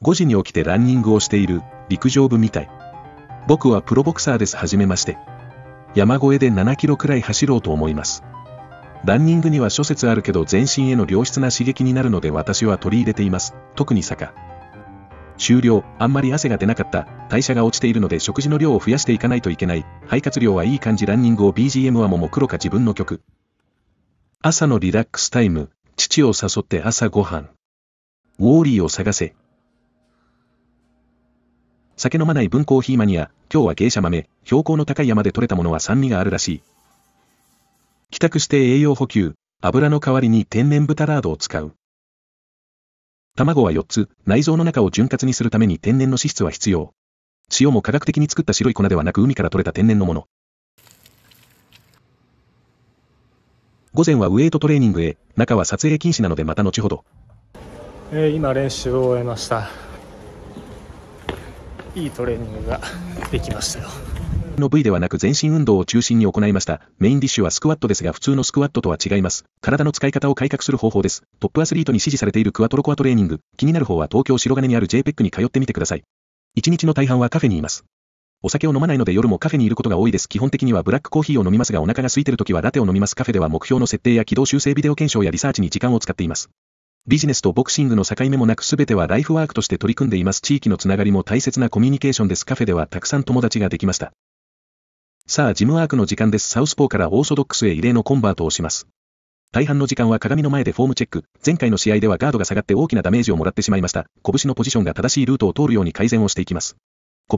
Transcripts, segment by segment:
5時に起きてランニングをしている、陸上部みたい。僕はプロボクサーです。はじめまして。山越えで7キロくらい走ろうと思います。ランニングには諸説あるけど全身への良質な刺激になるので私は取り入れています。特に坂。終了、あんまり汗が出なかった、代謝が落ちているので食事の量を増やしていかないといけない、肺活量はいい感じランニングを BGM はもも黒か自分の曲。朝のリラックスタイム、父を誘って朝ごはん。ウォーリーを探せ。酒飲まない分コーヒーマニア、今日は芸者豆、標高の高い山で採れたものは酸味があるらしい。帰宅して栄養補給、油の代わりに天然豚ラードを使う。卵は4つ、内臓の中を潤滑にするために天然の脂質は必要。塩も科学的に作った白い粉ではなく海から採れた天然のもの。午前はウエイトトレーニングへ、中は撮影禁止なのでまた後ほど。えー、今練習を終えました。いいトレーニングができましたよ。の部位ではなく全身運動を中心に行いました。メインディッシュはスクワットですが普通のスクワットとは違います。体の使い方を改革する方法です。トップアスリートに支持されているクワトロコアトレーニング。気になる方は東京白金にある JPEC に通ってみてください。一日の大半はカフェにいます。お酒を飲まないので夜もカフェにいることが多いです。基本的にはブラックコーヒーを飲みますがお腹が空いてる時はラテを飲みます。カフェでは目標の設定や軌道修正ビデオ検証やリサーチに時間を使っています。ビジネスとボクシングの境目もなく全てはライフワークとして取り組んでいます地域のつながりも大切なコミュニケーションですカフェではたくさん友達ができました。さあジムワークの時間ですサウスポーからオーソドックスへ異例のコンバートをします。大半の時間は鏡の前でフォームチェック、前回の試合ではガードが下がって大きなダメージをもらってしまいました。拳のポジションが正しいルートを通るように改善をしていきます。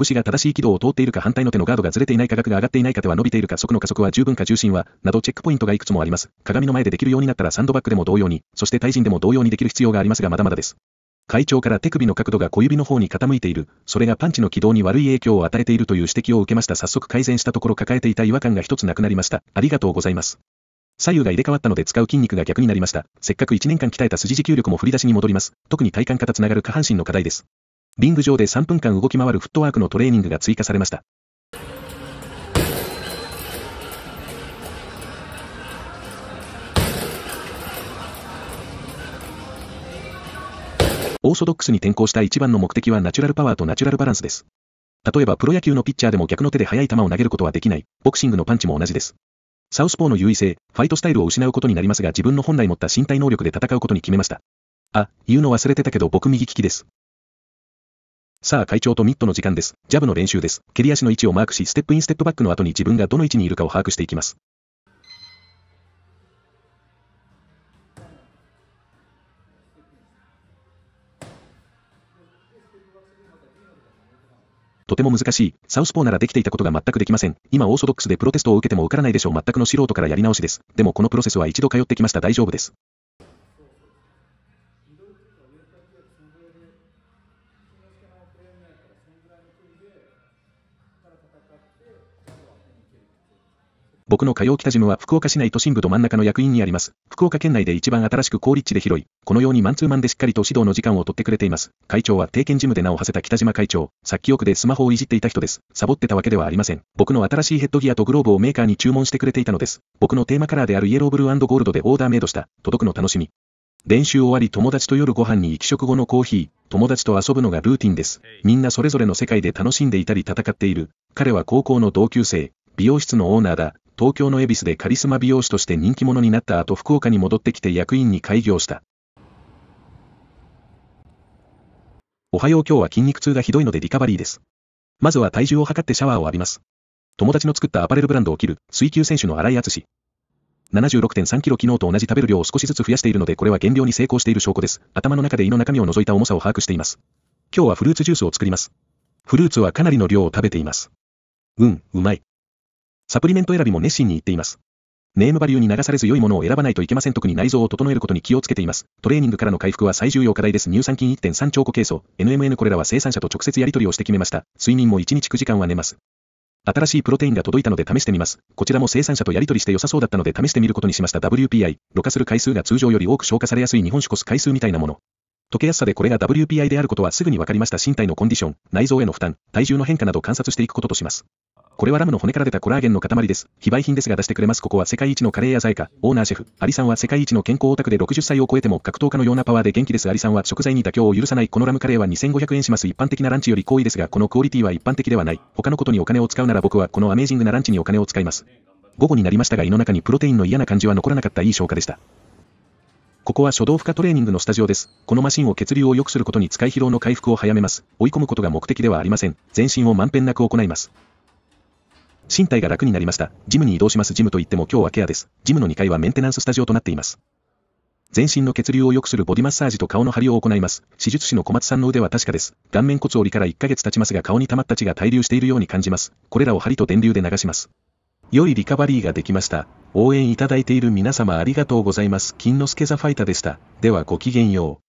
拳が正しい軌道を通っているか反対の手のガードがずれていないか額が上がっていないか手は伸びているか速の加速は十分か重心は、などチェックポイントがいくつもあります。鏡の前でできるようになったらサンドバッグでも同様に、そして対人でも同様にできる必要がありますがまだまだです。会長から手首の角度が小指の方に傾いている、それがパンチの軌道に悪い影響を与えているという指摘を受けました早速改善したところ抱えていた違和感が一つなくなりました。ありがとうございます。左右が入れ替わったので使う筋肉が逆になりました。せっかく1年間鍛えた筋持久力も振り出しに戻ります。特に体幹からつながる下半身の課題です。リング上で3分間動き回るフットワークのトレーニングが追加されました。オーソドックスに転向した一番の目的はナチュラルパワーとナチュラルバランスです。例えばプロ野球のピッチャーでも逆の手で速い球を投げることはできない、ボクシングのパンチも同じです。サウスポーの優位性、ファイトスタイルを失うことになりますが自分の本来持った身体能力で戦うことに決めました。あ、言うの忘れてたけど僕右利きです。さあ会長とミットの時間です。ジャブの練習です。蹴り足の位置をマークし、ステップインステップバックの後に自分がどの位置にいるかを把握していきます。とても難しい。サウスポーならできていたことが全くできません。今オーソドックスでプロテストを受けても受からないでしょう。全くの素人からやり直しです。でもこのプロセスは一度通ってきました。大丈夫です。僕の通う北ジムは福岡市内都心部と真ん中の役員にあります。福岡県内で一番新しく高立地で広い。このようにマンツーマンでしっかりと指導の時間を取ってくれています。会長は定見ジムで名を馳せた北島会長。さっき奥でスマホをいじっていた人です。サボってたわけではありません。僕の新しいヘッドギアとグローブをメーカーに注文してくれていたのです。僕のテーマカラーであるイエローブルーゴールドでオーダーメイドした。届くの楽しみ。練習終わり友達と夜ご飯に行き食後のコーヒー、友達と遊ぶのがルーティンです。みんなそれぞれの世界で楽しんでいたり戦っている。彼は高校の同級生、美容室のオーナーだ。東京の恵比寿でカリスマ美容師として人気者になった後福岡に戻ってきて役員に開業した。おはよう今日は筋肉痛がひどいのでリカバリーです。まずは体重を測ってシャワーを浴びます。友達の作ったアパレルブランドを切る、水球選手の荒井淳。76.3キロ昨日と同じ食べる量を少しずつ増やしているのでこれは減量に成功している証拠です。頭の中で胃の中身を除いた重さを把握しています。今日はフルーツジュースを作ります。フルーツはかなりの量を食べています。うん、うまい。サプリメント選びも熱心に言っています。ネームバリューに流されず良いものを選ばないといけません特に内臓を整えることに気をつけています。トレーニングからの回復は最重要課題です。乳酸菌1.3兆個ケース、NMN これらは生産者と直接やり取りをして決めました。睡眠も1日9時間は寝ます。新しいプロテインが届いたので試してみます。こちらも生産者とやり取りして良さそうだったので試してみることにしました。WPI、ろ過する回数が通常より多く消化されやすい日本酒コス回数みたいなもの。溶けやすさでこれが WPI であることはすぐに分かりました。身体のコンディション、内臓への負担、体重の変化など観察していくこととします。これはラムの骨から出たコラーゲンの塊です。非売品ですが出してくれます。ここは世界一のカレー屋菜か。オーナーシェフ。アリさんは世界一の健康オタクで60歳を超えても格闘家のようなパワーで元気です。アリさんは食材に妥協を許さない。このラムカレーは2500円します。一般的なランチより高位ですが、このクオリティは一般的ではない。他のことにお金を使うなら僕はこのアメージングなランチにお金を使います。午後になりましたが胃の中にプロテインの嫌な感じは残らなかったいい消化でした。ここは初動負荷トレーニングのスタジオです。このマシンを血流を良くすることに使い疲労の回復を早めます。追い込むことが目的ではありません。全身を満遍なく行います。身体が楽になりました。ジムに移動します。ジムといっても今日はケアです。ジムの2階はメンテナンススタジオとなっています。全身の血流を良くするボディマッサージと顔の張りを行います。手術師の小松さんの腕は確かです。顔面骨折りから1ヶ月経ちますが顔に溜まった血が滞留しているように感じます。これらを針と電流で流します。良いリカバリーができました。応援いただいている皆様ありがとうございます。金之助ザファイタでした。ではごきげんよう。